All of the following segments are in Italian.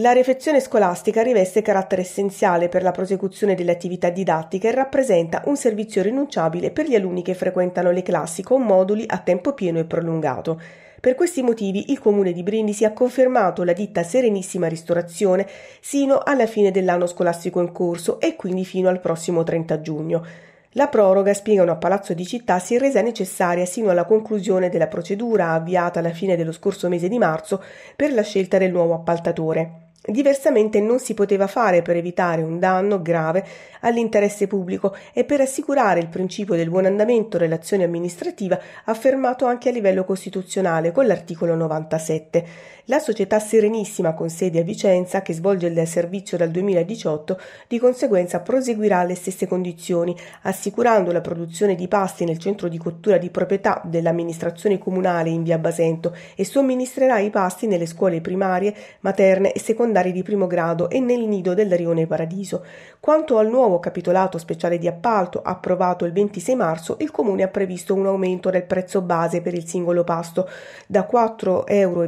La refezione scolastica riveste carattere essenziale per la prosecuzione delle attività didattiche e rappresenta un servizio rinunciabile per gli alunni che frequentano le classi con moduli a tempo pieno e prolungato. Per questi motivi il comune di Brindisi ha confermato la ditta Serenissima Ristorazione sino alla fine dell'anno scolastico in corso e quindi fino al prossimo 30 giugno. La proroga, spiegano a Palazzo di Città, si è resa necessaria sino alla conclusione della procedura avviata alla fine dello scorso mese di marzo per la scelta del nuovo appaltatore. Diversamente non si poteva fare per evitare un danno grave all'interesse pubblico e per assicurare il principio del buon andamento relazione amministrativa affermato anche a livello costituzionale con l'articolo 97. La società Serenissima con sede a Vicenza, che svolge il servizio dal 2018, di conseguenza proseguirà le stesse condizioni, assicurando la produzione di pasti nel centro di cottura di proprietà dell'amministrazione comunale in via Basento e somministrerà i pasti nelle scuole primarie, materne e secondarie secondari di primo grado e nel nido del Rione Paradiso. Quanto al nuovo capitolato speciale di appalto approvato il 26 marzo, il Comune ha previsto un aumento del prezzo base per il singolo pasto da 4,27 euro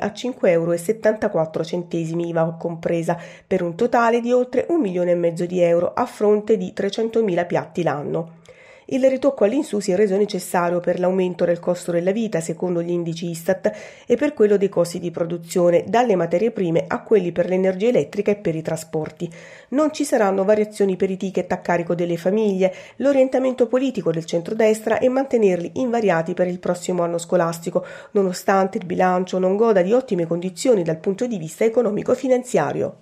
a 5,74 euro IVA compresa, per un totale di oltre un milione e mezzo di euro a fronte di 300.000 piatti l'anno. Il ritocco all'insù si è reso necessario per l'aumento del costo della vita, secondo gli indici Istat, e per quello dei costi di produzione, dalle materie prime a quelli per l'energia elettrica e per i trasporti. Non ci saranno variazioni per i ticket a carico delle famiglie, l'orientamento politico del centrodestra è mantenerli invariati per il prossimo anno scolastico, nonostante il bilancio non goda di ottime condizioni dal punto di vista economico-finanziario.